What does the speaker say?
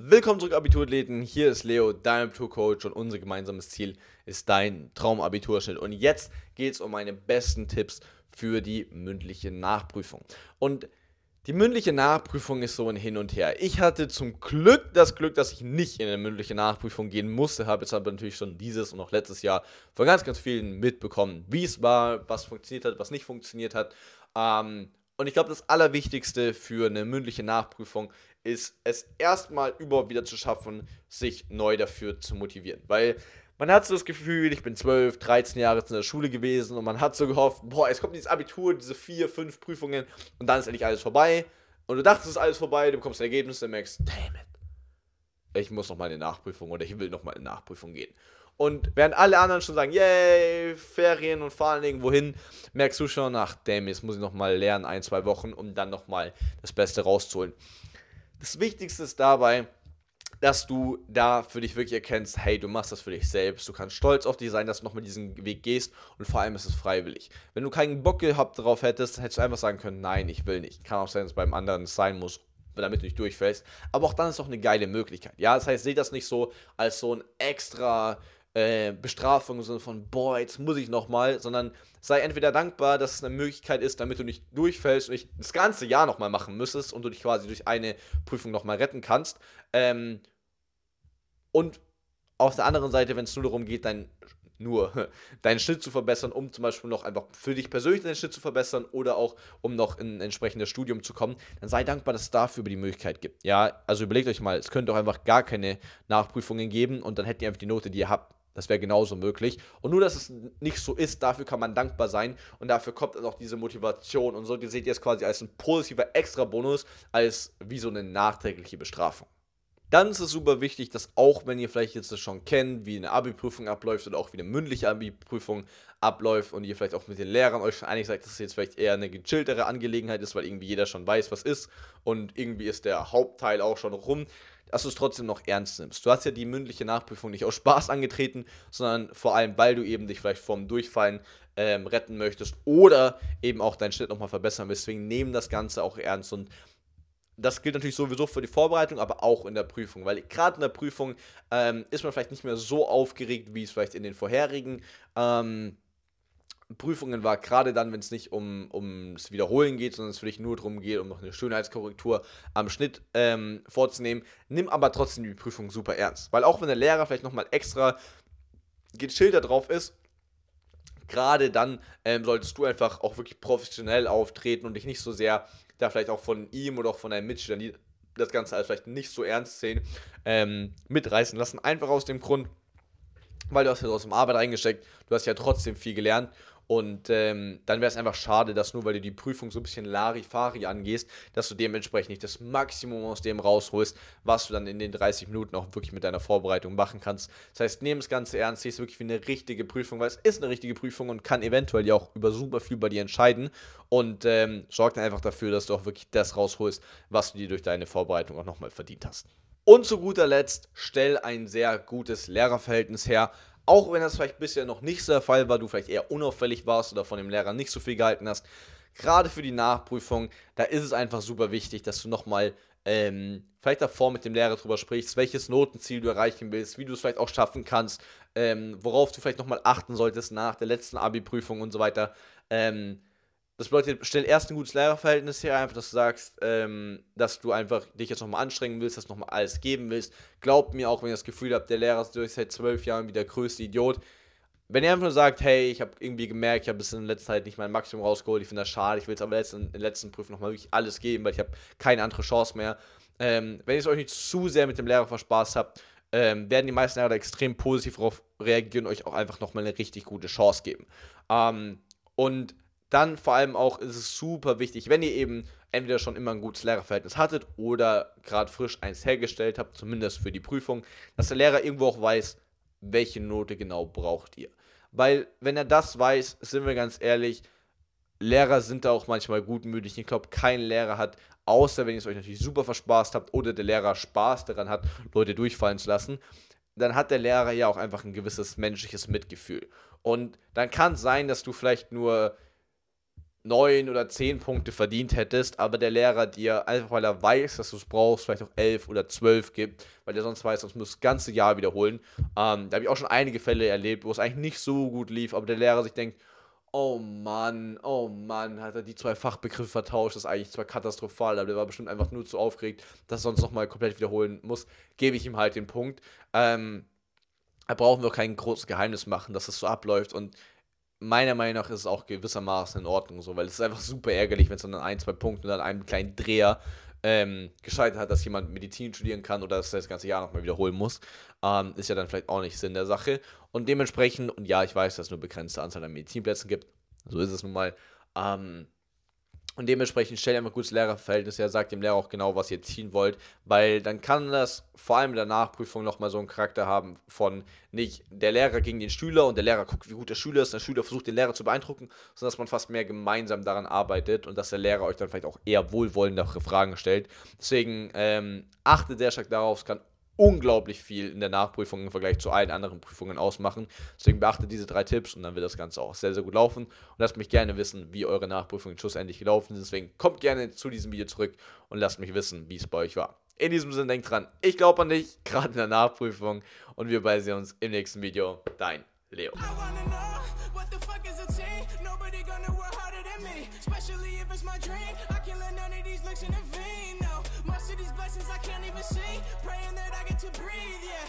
Willkommen zurück, Abiturathleten. Hier ist Leo, dein Abiturcoach und unser gemeinsames Ziel ist dein Traumabiturschnitt. Und jetzt geht es um meine besten Tipps für die mündliche Nachprüfung. Und die mündliche Nachprüfung ist so ein Hin und Her. Ich hatte zum Glück das Glück, dass ich nicht in eine mündliche Nachprüfung gehen musste, habe jetzt aber natürlich schon dieses und auch letztes Jahr von ganz, ganz vielen mitbekommen, wie es war, was funktioniert hat, was nicht funktioniert hat. Ähm, und ich glaube, das Allerwichtigste für eine mündliche Nachprüfung ist es erstmal überhaupt wieder zu schaffen, sich neu dafür zu motivieren. Weil man hat so das Gefühl, ich bin 12, 13 Jahre in der Schule gewesen und man hat so gehofft, boah, es kommt dieses Abitur, diese vier, fünf Prüfungen und dann ist endlich alles vorbei. Und du dachtest, es ist alles vorbei, du bekommst ein Ergebnis, dann merkst, damn it, ich muss nochmal in die Nachprüfung oder ich will nochmal in die Nachprüfung gehen. Und während alle anderen schon sagen, yay, Ferien und vor fahren irgendwo hin, merkst du schon, ach damn, jetzt muss ich nochmal lernen, ein, zwei Wochen, um dann nochmal das Beste rauszuholen. Das Wichtigste ist dabei, dass du da für dich wirklich erkennst, hey, du machst das für dich selbst, du kannst stolz auf dich sein, dass du nochmal diesen Weg gehst und vor allem ist es freiwillig. Wenn du keinen Bock gehabt darauf hättest, hättest du einfach sagen können, nein, ich will nicht. Kann auch sein, dass es beim anderen sein muss, damit du nicht durchfällst. Aber auch dann ist es doch eine geile Möglichkeit. Ja, das heißt, seht das nicht so als so ein extra äh, Bestrafung im von, boah, jetzt muss ich nochmal, sondern sei entweder dankbar, dass es eine Möglichkeit ist, damit du nicht durchfällst und nicht das ganze Jahr nochmal machen müsstest und du dich quasi durch eine Prüfung nochmal retten kannst. Ähm, und auf der anderen Seite, wenn es nur darum geht, dein nur deinen Schnitt zu verbessern, um zum Beispiel noch einfach für dich persönlich deinen Schnitt zu verbessern oder auch um noch in ein entsprechendes Studium zu kommen, dann sei dankbar, dass es dafür die Möglichkeit gibt. Ja, also überlegt euch mal, es könnte auch einfach gar keine Nachprüfungen geben und dann hättet ihr einfach die Note, die ihr habt. Das wäre genauso möglich. Und nur, dass es nicht so ist, dafür kann man dankbar sein und dafür kommt dann auch diese Motivation. Und so seht ihr es quasi als ein positiver Extra-Bonus, als wie so eine nachträgliche Bestrafung. Dann ist es super wichtig, dass auch wenn ihr vielleicht jetzt das schon kennt, wie eine Abi-Prüfung abläuft oder auch wie eine mündliche Abi-Prüfung abläuft und ihr vielleicht auch mit den Lehrern euch schon einig seid, dass es jetzt vielleicht eher eine gechilltere Angelegenheit ist, weil irgendwie jeder schon weiß, was ist und irgendwie ist der Hauptteil auch schon rum, dass du es trotzdem noch ernst nimmst. Du hast ja die mündliche Nachprüfung nicht aus Spaß angetreten, sondern vor allem, weil du eben dich vielleicht vom Durchfallen ähm, retten möchtest oder eben auch deinen Schnitt nochmal verbessern willst. Deswegen nehmen das Ganze auch ernst und das gilt natürlich sowieso für die Vorbereitung, aber auch in der Prüfung, weil gerade in der Prüfung ähm, ist man vielleicht nicht mehr so aufgeregt, wie es vielleicht in den vorherigen ähm, Prüfungen war, gerade dann, wenn es nicht um, ums Wiederholen geht, sondern es für dich nur darum geht, um noch eine Schönheitskorrektur am Schnitt ähm, vorzunehmen. Nimm aber trotzdem die Prüfung super ernst. Weil auch wenn der Lehrer vielleicht nochmal extra geschildert drauf ist, gerade dann ähm, solltest du einfach auch wirklich professionell auftreten und dich nicht so sehr da vielleicht auch von ihm oder auch von deinen Mitschülern, die das Ganze als halt vielleicht nicht so ernst sehen, ähm, mitreißen lassen. Einfach aus dem Grund, weil du hast ja trotzdem Arbeit reingesteckt, du hast ja trotzdem viel gelernt und ähm, dann wäre es einfach schade, dass nur weil du die Prüfung so ein bisschen Larifari angehst, dass du dementsprechend nicht das Maximum aus dem rausholst, was du dann in den 30 Minuten auch wirklich mit deiner Vorbereitung machen kannst. Das heißt, nimm es ganz ernst, sieh es wirklich wie eine richtige Prüfung, weil es ist eine richtige Prüfung und kann eventuell ja auch über super viel bei dir entscheiden. Und ähm, sorg dann einfach dafür, dass du auch wirklich das rausholst, was du dir durch deine Vorbereitung auch nochmal verdient hast. Und zu guter Letzt, stell ein sehr gutes Lehrerverhältnis her. Auch wenn das vielleicht bisher noch nicht der Fall war, du vielleicht eher unauffällig warst oder von dem Lehrer nicht so viel gehalten hast. Gerade für die Nachprüfung, da ist es einfach super wichtig, dass du nochmal ähm, vielleicht davor mit dem Lehrer drüber sprichst, welches Notenziel du erreichen willst, wie du es vielleicht auch schaffen kannst, ähm, worauf du vielleicht nochmal achten solltest nach der letzten Abi-Prüfung und so weiter. Ähm, das bedeutet, stell erst ein gutes Lehrerverhältnis her, einfach, dass du sagst, ähm, dass du einfach dich jetzt nochmal anstrengen willst, dass du nochmal alles geben willst. Glaubt mir, auch wenn ihr das Gefühl habt, der Lehrer ist durch seit zwölf Jahren wie der größte Idiot. Wenn ihr einfach nur sagt, hey, ich habe irgendwie gemerkt, ich habe bis in der letzten Zeit nicht mein Maximum rausgeholt, ich finde das schade, ich will jetzt aber letzten, in den letzten Prüfung nochmal wirklich alles geben, weil ich habe keine andere Chance mehr. Ähm, wenn ihr es euch nicht zu sehr mit dem Lehrer verspaßt habt, ähm, werden die meisten Lehrer da extrem positiv darauf reagieren und euch auch einfach nochmal eine richtig gute Chance geben. Ähm, und dann vor allem auch ist es super wichtig, wenn ihr eben entweder schon immer ein gutes Lehrerverhältnis hattet oder gerade frisch eins hergestellt habt, zumindest für die Prüfung, dass der Lehrer irgendwo auch weiß, welche Note genau braucht ihr. Weil wenn er das weiß, sind wir ganz ehrlich, Lehrer sind da auch manchmal gutmütig. Ich glaube, kein Lehrer hat, außer wenn ihr es euch natürlich super verspaßt habt oder der Lehrer Spaß daran hat, Leute durchfallen zu lassen, dann hat der Lehrer ja auch einfach ein gewisses menschliches Mitgefühl. Und dann kann es sein, dass du vielleicht nur neun oder zehn Punkte verdient hättest, aber der Lehrer dir einfach, weil er weiß, dass du es brauchst, vielleicht noch elf oder zwölf gibt, weil der sonst weiß, sonst musst du das ganze Jahr wiederholen. Ähm, da habe ich auch schon einige Fälle erlebt, wo es eigentlich nicht so gut lief, aber der Lehrer sich denkt, oh Mann, oh Mann, hat er die zwei Fachbegriffe vertauscht, das ist eigentlich zwar katastrophal, aber der war bestimmt einfach nur zu aufgeregt, dass er sonst nochmal komplett wiederholen muss, gebe ich ihm halt den Punkt. Ähm, da brauchen wir kein großes Geheimnis machen, dass das so abläuft und meiner Meinung nach ist es auch gewissermaßen in Ordnung so, weil es ist einfach super ärgerlich, wenn es dann an ein, zwei Punkten und an einem kleinen Dreher ähm, gescheitert hat, dass jemand Medizin studieren kann oder dass er das ganze Jahr nochmal wiederholen muss. Ähm, ist ja dann vielleicht auch nicht Sinn der Sache. Und dementsprechend, und ja, ich weiß, dass es nur begrenzte Anzahl an Medizinplätzen gibt, so ist es nun mal. Ähm, und dementsprechend stellt einfach gutes Lehrerverhältnis her, sagt dem Lehrer auch genau, was ihr ziehen wollt, weil dann kann das vor allem in der Nachprüfung nochmal so einen Charakter haben von nicht der Lehrer gegen den Schüler und der Lehrer guckt, wie gut der Schüler ist, der Schüler versucht den Lehrer zu beeindrucken, sondern dass man fast mehr gemeinsam daran arbeitet und dass der Lehrer euch dann vielleicht auch eher wohlwollendere Fragen stellt. Deswegen ähm, achtet sehr stark darauf, es kann unglaublich viel in der Nachprüfung im Vergleich zu allen anderen Prüfungen ausmachen. Deswegen beachtet diese drei Tipps und dann wird das Ganze auch sehr, sehr gut laufen. Und lasst mich gerne wissen, wie eure Nachprüfungen schlussendlich gelaufen sind. Deswegen kommt gerne zu diesem Video zurück und lasst mich wissen, wie es bei euch war. In diesem Sinne, denkt dran, ich glaube an dich, gerade in der Nachprüfung. Und wir beide sehen uns im nächsten Video. Dein Leo. Especially if it's my dream. I can't let none of these looks in the vein. No, most of these blessings I can't even see. Praying that I get to breathe, yeah.